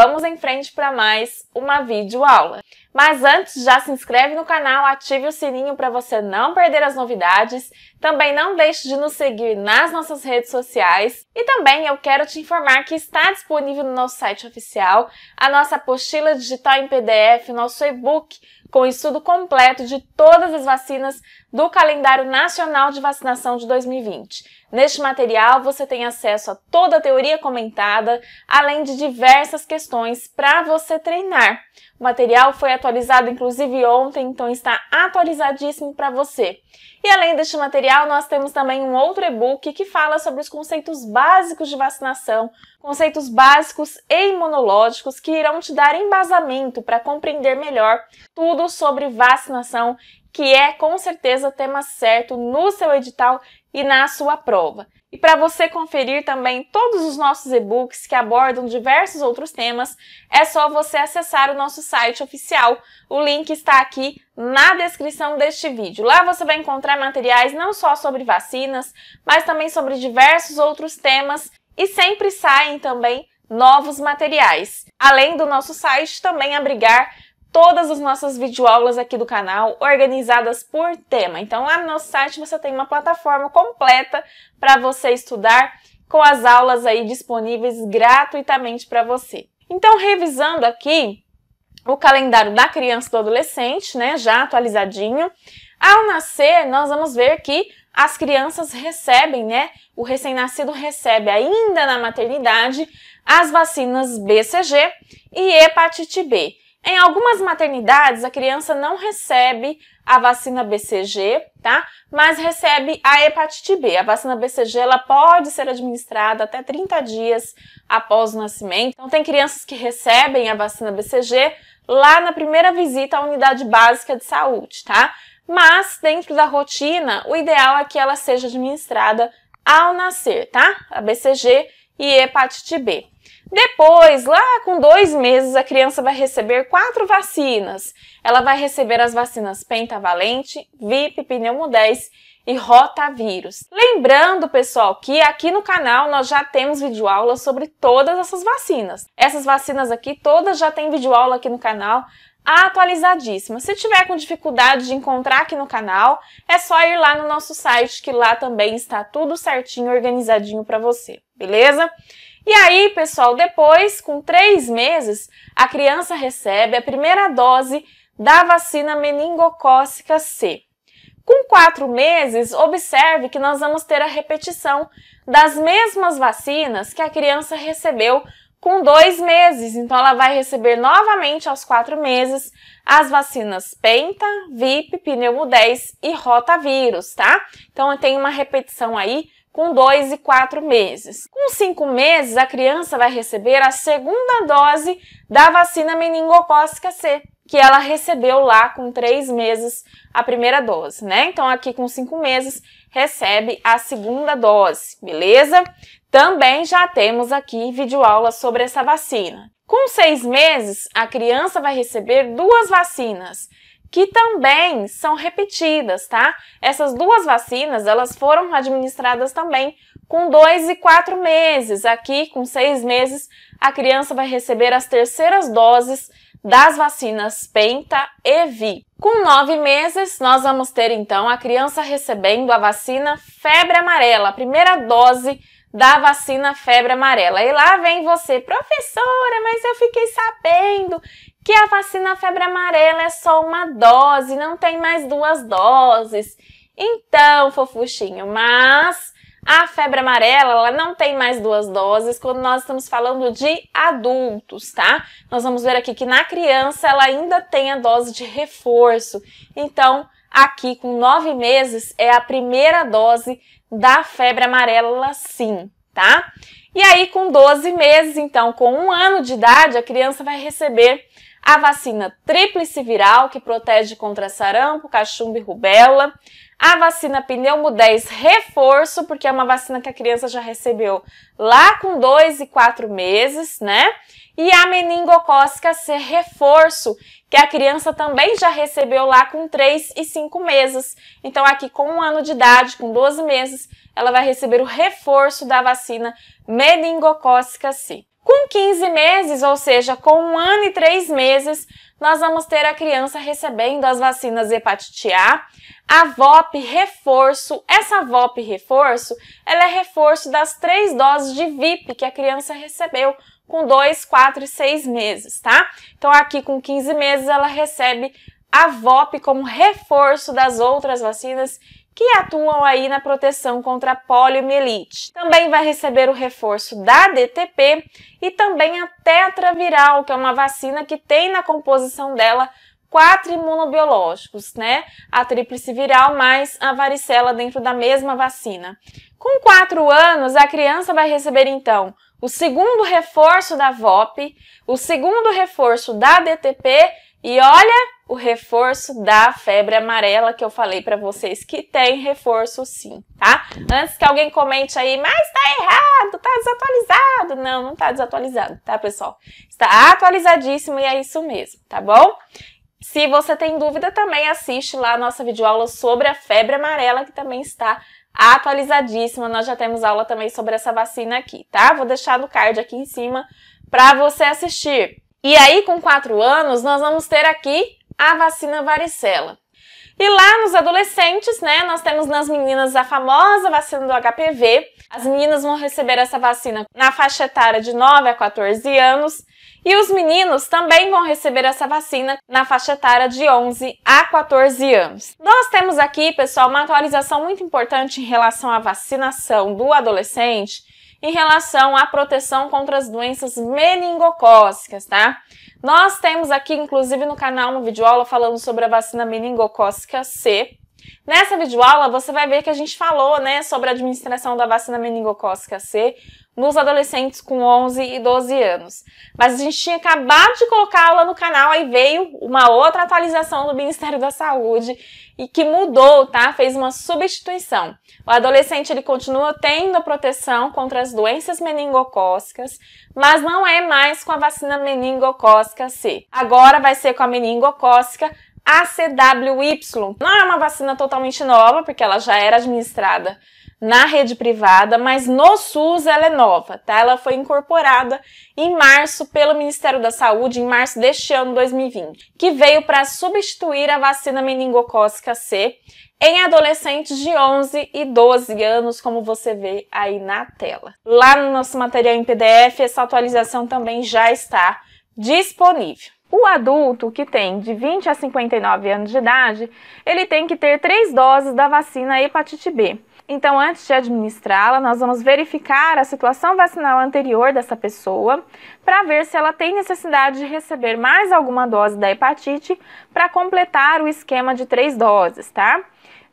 Vamos em frente para mais uma videoaula. Mas antes, já se inscreve no canal, ative o sininho para você não perder as novidades. Também não deixe de nos seguir nas nossas redes sociais. E também eu quero te informar que está disponível no nosso site oficial a nossa apostila digital em PDF, nosso e-book com estudo completo de todas as vacinas do calendário nacional de vacinação de 2020. Neste material, você tem acesso a toda a teoria comentada, além de diversas questões para você treinar. O material foi atualizado atualizado, inclusive ontem, então está atualizadíssimo para você. E além deste material, nós temos também um outro e-book que fala sobre os conceitos básicos de vacinação, conceitos básicos e imunológicos que irão te dar embasamento para compreender melhor tudo sobre vacinação, que é com certeza tema certo no seu edital e na sua prova. E para você conferir também todos os nossos e-books que abordam diversos outros temas, é só você acessar o nosso site oficial. O link está aqui na descrição deste vídeo. Lá você vai encontrar materiais não só sobre vacinas, mas também sobre diversos outros temas e sempre saem também novos materiais. Além do nosso site também abrigar todas as nossas videoaulas aqui do canal organizadas por tema. Então lá no nosso site você tem uma plataforma completa para você estudar com as aulas aí disponíveis gratuitamente para você. Então revisando aqui o calendário da criança e do adolescente, né, já atualizadinho. Ao nascer, nós vamos ver que as crianças recebem, né, o recém-nascido recebe ainda na maternidade as vacinas BCG e hepatite B. Em algumas maternidades, a criança não recebe a vacina BCG, tá? Mas recebe a hepatite B. A vacina BCG, ela pode ser administrada até 30 dias após o nascimento. Então, tem crianças que recebem a vacina BCG lá na primeira visita à unidade básica de saúde, tá? Mas, dentro da rotina, o ideal é que ela seja administrada ao nascer, tá? A BCG e hepatite B. Depois, lá com dois meses, a criança vai receber quatro vacinas. Ela vai receber as vacinas pentavalente, VIP, pneumo 10 e rotavírus. Lembrando, pessoal, que aqui no canal nós já temos videoaula sobre todas essas vacinas. Essas vacinas aqui, todas já tem videoaula aqui no canal, atualizadíssima. Se tiver com dificuldade de encontrar aqui no canal, é só ir lá no nosso site que lá também está tudo certinho, organizadinho para você, beleza? E aí, pessoal, depois, com três meses, a criança recebe a primeira dose da vacina meningocócica C. Com quatro meses, observe que nós vamos ter a repetição das mesmas vacinas que a criança recebeu com dois meses. Então, ela vai receber novamente aos quatro meses as vacinas Penta, VIP, Pneumo 10 e Rotavírus, tá? Então, tem uma repetição aí com 2 e 4 meses. Com 5 meses, a criança vai receber a segunda dose da vacina meningocócica C, que ela recebeu lá com 3 meses a primeira dose, né? Então, aqui com 5 meses, recebe a segunda dose, beleza? Também já temos aqui videoaula sobre essa vacina. Com 6 meses, a criança vai receber duas vacinas, que também são repetidas, tá? Essas duas vacinas, elas foram administradas também com dois e quatro meses. Aqui, com seis meses, a criança vai receber as terceiras doses das vacinas Penta e Vi. Com nove meses, nós vamos ter então a criança recebendo a vacina febre amarela, a primeira dose da vacina febre amarela. E lá vem você, professora, mas eu fiquei sabendo que a vacina febre amarela é só uma dose, não tem mais duas doses. Então, fofuchinho, mas a febre amarela, ela não tem mais duas doses quando nós estamos falando de adultos, tá? Nós vamos ver aqui que na criança ela ainda tem a dose de reforço. Então, aqui com nove meses é a primeira dose da febre amarela sim, tá? E aí com 12 meses, então com um ano de idade, a criança vai receber a vacina tríplice viral, que protege contra sarampo, cachumbo e rubéola. A vacina pneumo 10 reforço, porque é uma vacina que a criança já recebeu lá com 2 e 4 meses, né? E a meningocócica C reforço, que a criança também já recebeu lá com 3 e 5 meses. Então, aqui com um ano de idade, com 12 meses, ela vai receber o reforço da vacina meningocócica C. Com 15 meses, ou seja, com um ano e três meses, nós vamos ter a criança recebendo as vacinas hepatite A, a VOP reforço. Essa VOP reforço, ela é reforço das três doses de VIP que a criança recebeu com 2, 4 e 6 meses, tá? Então aqui com 15 meses ela recebe a VOP como reforço das outras vacinas que atuam aí na proteção contra a poliomielite. Também vai receber o reforço da DTP e também a tetraviral, que é uma vacina que tem na composição dela quatro imunobiológicos, né? A tríplice viral mais a varicela dentro da mesma vacina. Com quatro anos, a criança vai receber então o segundo reforço da VOP, o segundo reforço da DTP e olha o reforço da febre amarela que eu falei para vocês que tem reforço sim, tá? Antes que alguém comente aí, mas tá errado, tá desatualizado. Não, não tá desatualizado, tá, pessoal? Está atualizadíssimo e é isso mesmo, tá bom? Se você tem dúvida, também assiste lá a nossa videoaula sobre a febre amarela, que também está atualizadíssima. Nós já temos aula também sobre essa vacina aqui, tá? Vou deixar no card aqui em cima para você assistir. E aí, com 4 anos, nós vamos ter aqui a vacina varicela. E lá nos adolescentes, né, nós temos nas meninas a famosa vacina do HPV. As meninas vão receber essa vacina na faixa etária de 9 a 14 anos. E os meninos também vão receber essa vacina na faixa etária de 11 a 14 anos. Nós temos aqui, pessoal, uma atualização muito importante em relação à vacinação do adolescente, em relação à proteção contra as doenças meningocócicas, tá? Nós temos aqui, inclusive, no canal uma videoaula falando sobre a vacina meningocócica C. Nessa videoaula, você vai ver que a gente falou, né, sobre a administração da vacina meningocócica C, nos adolescentes com 11 e 12 anos. Mas a gente tinha acabado de colocá la no canal, aí veio uma outra atualização do Ministério da Saúde e que mudou, tá? Fez uma substituição. O adolescente ele continua tendo proteção contra as doenças meningocócicas, mas não é mais com a vacina meningocócica C. Agora vai ser com a meningocócica ACWY. Não é uma vacina totalmente nova, porque ela já era administrada na rede privada, mas no SUS ela é nova, tá? Ela foi incorporada em março pelo Ministério da Saúde, em março deste ano 2020, que veio para substituir a vacina meningocócica C em adolescentes de 11 e 12 anos, como você vê aí na tela. Lá no nosso material em PDF, essa atualização também já está disponível. O adulto que tem de 20 a 59 anos de idade, ele tem que ter três doses da vacina hepatite B. Então, antes de administrá-la, nós vamos verificar a situação vacinal anterior dessa pessoa para ver se ela tem necessidade de receber mais alguma dose da hepatite para completar o esquema de três doses, tá?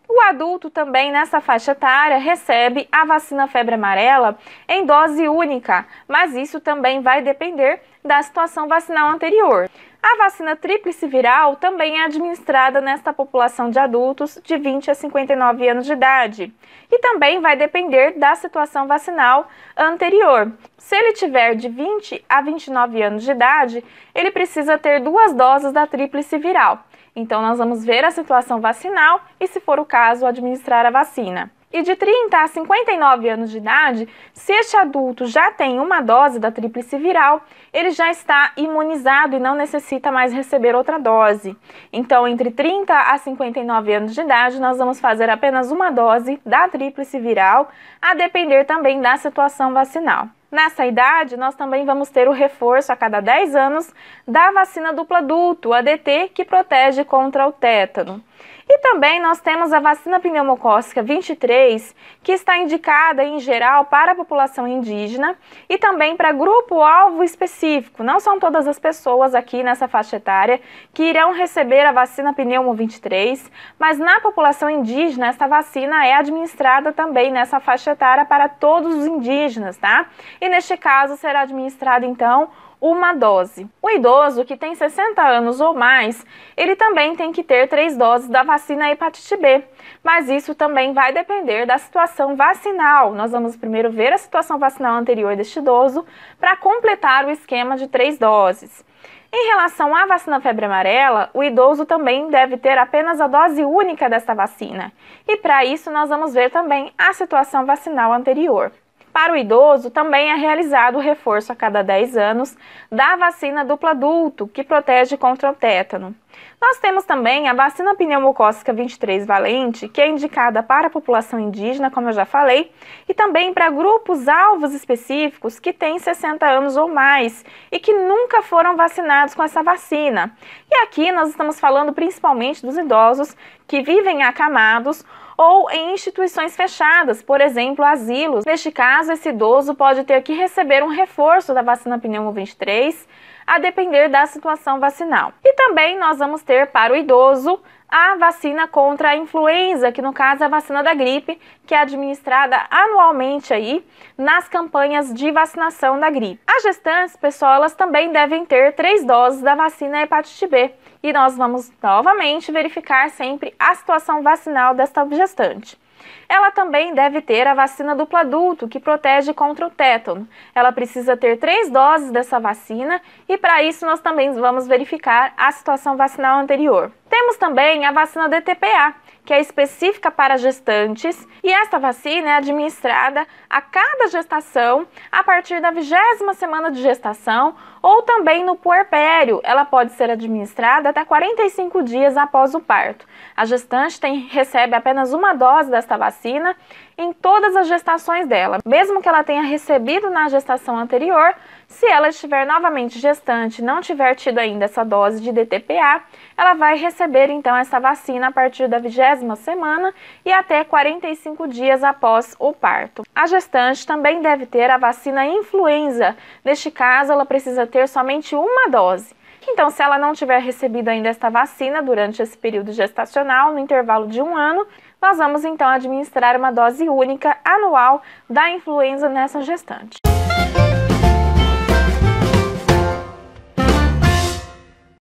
O adulto também nessa faixa etária recebe a vacina febre amarela em dose única, mas isso também vai depender da situação vacinal anterior. A vacina tríplice viral também é administrada nesta população de adultos de 20 a 59 anos de idade e também vai depender da situação vacinal anterior. Se ele tiver de 20 a 29 anos de idade, ele precisa ter duas doses da tríplice viral. Então, nós vamos ver a situação vacinal e, se for o caso, administrar a vacina. E de 30 a 59 anos de idade, se este adulto já tem uma dose da tríplice viral, ele já está imunizado e não necessita mais receber outra dose. Então, entre 30 a 59 anos de idade, nós vamos fazer apenas uma dose da tríplice viral, a depender também da situação vacinal. Nessa idade, nós também vamos ter o reforço a cada 10 anos da vacina dupla adulto, ADT, que protege contra o tétano. E também nós temos a vacina pneumocócica 23, que está indicada em geral para a população indígena e também para grupo-alvo específico. Não são todas as pessoas aqui nessa faixa etária que irão receber a vacina pneumo 23, mas na população indígena esta vacina é administrada também nessa faixa etária para todos os indígenas, tá? E neste caso será administrada então uma dose. O idoso que tem 60 anos ou mais, ele também tem que ter três doses da vacina hepatite B, mas isso também vai depender da situação vacinal. Nós vamos primeiro ver a situação vacinal anterior deste idoso para completar o esquema de três doses. Em relação à vacina febre amarela, o idoso também deve ter apenas a dose única desta vacina. E para isso, nós vamos ver também a situação vacinal anterior. Para o idoso, também é realizado o reforço a cada 10 anos da vacina dupla adulto, que protege contra o tétano. Nós temos também a vacina pneumocócica 23 valente, que é indicada para a população indígena, como eu já falei, e também para grupos alvos específicos que têm 60 anos ou mais e que nunca foram vacinados com essa vacina. E aqui nós estamos falando principalmente dos idosos que vivem acamados ou em instituições fechadas, por exemplo, asilos. Neste caso, esse idoso pode ter que receber um reforço da vacina pneumo 23, a depender da situação vacinal. E também nós vamos ter para o idoso a vacina contra a influenza, que no caso é a vacina da gripe, que é administrada anualmente aí nas campanhas de vacinação da gripe. As gestantes, pessoal, elas também devem ter três doses da vacina hepatite B e nós vamos novamente verificar sempre a situação vacinal desta gestante. Ela também deve ter a vacina duplo adulto, que protege contra o tétano. Ela precisa ter três doses dessa vacina e, para isso, nós também vamos verificar a situação vacinal anterior. Temos também a vacina DTPA, que é específica para gestantes, e esta vacina é administrada a cada gestação a partir da vigésima semana de gestação ou também no puerpério. Ela pode ser administrada até 45 dias após o parto. A gestante tem, recebe apenas uma dose desta vacina em todas as gestações dela. Mesmo que ela tenha recebido na gestação anterior, se ela estiver novamente gestante e não tiver tido ainda essa dose de DTPA, ela vai receber então essa vacina a partir da vigésima semana e até 45 dias após o parto. A gestante também deve ter a vacina influenza. Neste caso, ela precisa ter somente uma dose. Então, se ela não tiver recebido ainda esta vacina durante esse período gestacional, no intervalo de um ano, nós vamos então administrar uma dose única anual da influenza nessa gestante.